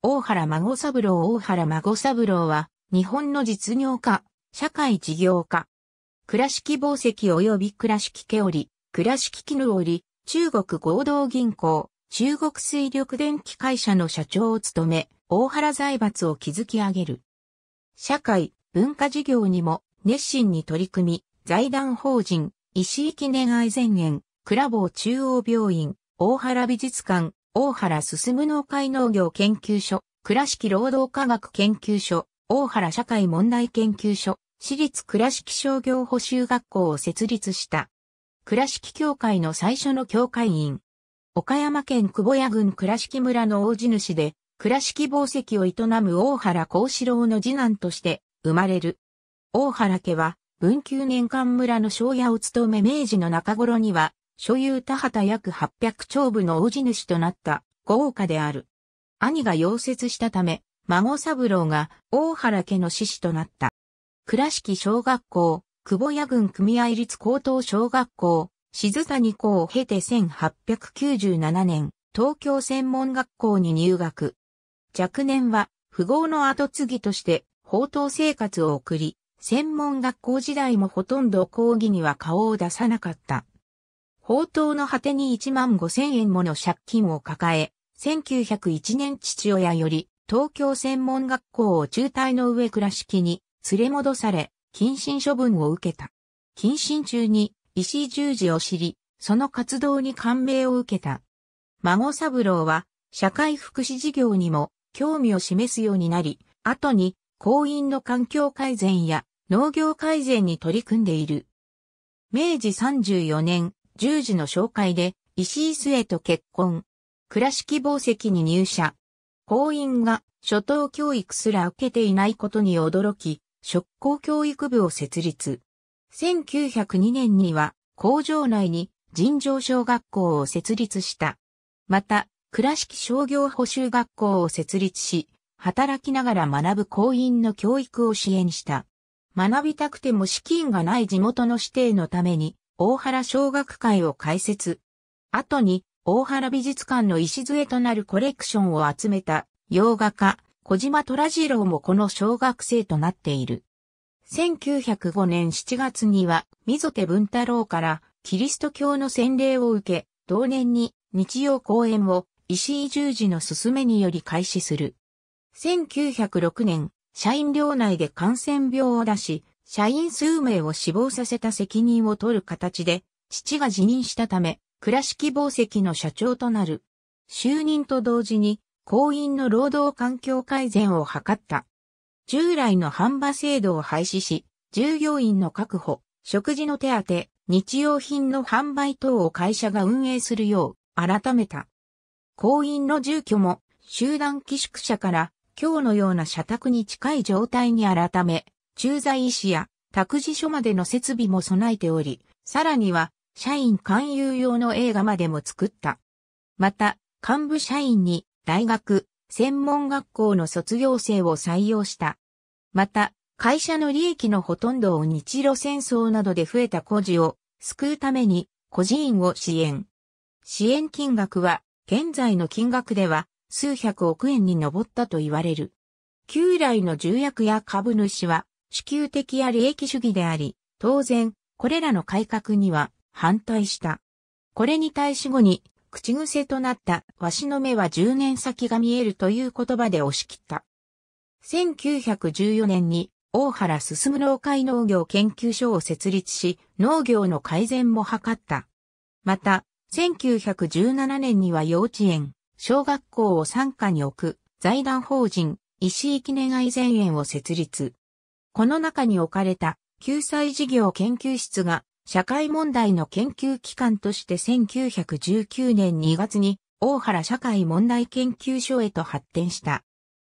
大原孫三郎大原孫三郎は、日本の実業家、社会事業家。倉敷紡績及び倉敷家織、倉敷絹織、中国合同銀行、中国水力電気会社の社長を務め、大原財閥を築き上げる。社会、文化事業にも熱心に取り組み、財団法人、石井記念愛前園、倉坊中央病院、大原美術館、大原進農会農業研究所、倉敷労働科学研究所、大原社会問題研究所、私立倉敷商業補修学校を設立した。倉敷協会の最初の協会員。岡山県久保谷郡倉敷村の大地主で、倉敷宝石を営む大原幸四郎の次男として生まれる。大原家は、文久年間村の庄屋を務め明治の中頃には、所有田畑約800丁部の王地主となった豪華である。兄が溶接したため、孫三郎が大原家の志士となった。倉敷小学校、久保屋郡組合立高等小学校、静谷校を経て1897年、東京専門学校に入学。若年は、富豪の後継ぎとして、宝刀生活を送り、専門学校時代もほとんど講義には顔を出さなかった。宝刀の果てに1万5千円もの借金を抱え、1901年父親より東京専門学校を中退の上倉敷に連れ戻され、謹慎処分を受けた。謹慎中に石井十字を知り、その活動に感銘を受けた。孫三郎は社会福祉事業にも興味を示すようになり、後に公員の環境改善や農業改善に取り組んでいる。明治34年、十字の紹介で、石井末と結婚。倉敷宝石に入社。行員が初等教育すら受けていないことに驚き、職工教育部を設立。1902年には工場内に尋常小学校を設立した。また、倉敷商業補修学校を設立し、働きながら学ぶ行員の教育を支援した。学びたくても資金がない地元の指定のために、大原小学会を開設。後に、大原美術館の礎となるコレクションを集めた洋画家、小島虎次郎もこの小学生となっている。1905年7月には、溝手文太郎からキリスト教の洗礼を受け、同年に日曜公演を石井十字の勧めにより開始する。1906年、社員寮内で感染病を出し、社員数名を死亡させた責任を取る形で、父が辞任したため、倉敷紡績の社長となる。就任と同時に、行員の労働環境改善を図った。従来の販売制度を廃止し、従業員の確保、食事の手当、日用品の販売等を会社が運営するよう改めた。行員の住居も集団寄宿舎から今日のような社宅に近い状態に改め、駐在医師や託児所までの設備も備えており、さらには社員勧誘用の映画までも作った。また、幹部社員に大学、専門学校の卒業生を採用した。また、会社の利益のほとんどを日露戦争などで増えた孤児を救うために孤児院を支援。支援金額は現在の金額では数百億円に上ったと言われる。旧来の重役や株主は支給的や利益主義であり、当然、これらの改革には反対した。これに対し後に、口癖となったわしの目は10年先が見えるという言葉で押し切った。1914年に大原進農会農業研究所を設立し、農業の改善も図った。また、1917年には幼稚園、小学校を参加に置く財団法人石井記念愛善園を設立。この中に置かれた救済事業研究室が社会問題の研究機関として1919年2月に大原社会問題研究所へと発展した。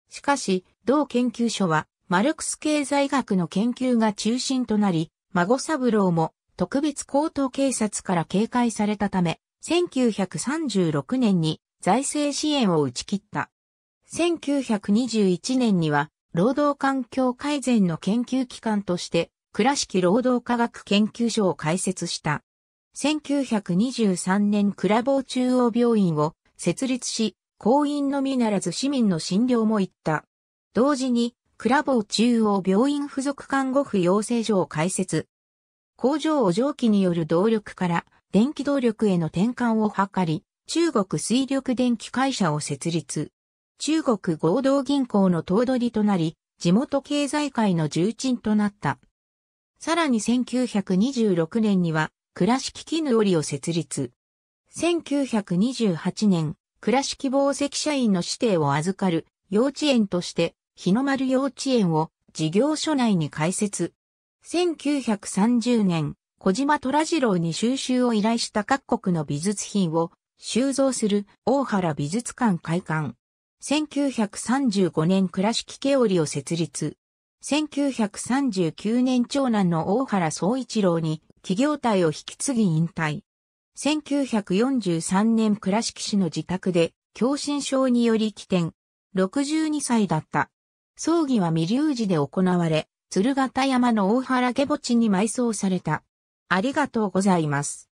しかし、同研究所はマルクス経済学の研究が中心となり、孫三郎も特別高等警察から警戒されたため、1936年に財政支援を打ち切った。1921年には労働環境改善の研究機関として、倉敷労働科学研究所を開設した。1923年倉房中央病院を設立し、公院のみならず市民の診療も行った。同時に、倉房中央病院附属看護婦養成所を開設。工場を蒸気による動力から電気動力への転換を図り、中国水力電気会社を設立。中国合同銀行の頭取となり、地元経済界の重鎮となった。さらに1926年には、倉敷絹織を設立。1928年、倉敷紡績社員の指定を預かる幼稚園として、日の丸幼稚園を事業所内に開設。1930年、小島虎次郎に収集を依頼した各国の美術品を収蔵する大原美術館開館。1935年倉敷家織を設立。1939年長男の大原総一郎に企業体を引き継ぎ引退。1943年倉敷市の自宅で狭心症により起点。62歳だった。葬儀は未流寺で行われ、鶴ヶ山の大原家墓地に埋葬された。ありがとうございます。